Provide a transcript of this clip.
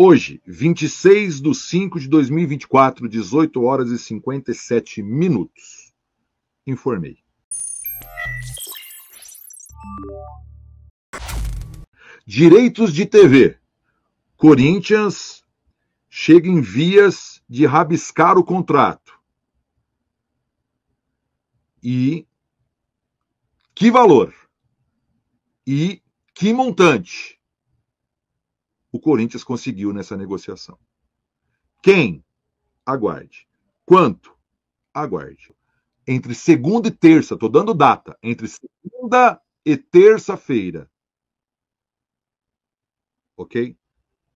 Hoje, 26 de 5 de 2024, 18 horas e 57 minutos. Informei. Direitos de TV. Corinthians chega em vias de rabiscar o contrato. E que valor? E que montante? o Corinthians conseguiu nessa negociação. Quem? Aguarde. Quanto? Aguarde. Entre segunda e terça, estou dando data, entre segunda e terça-feira. Ok?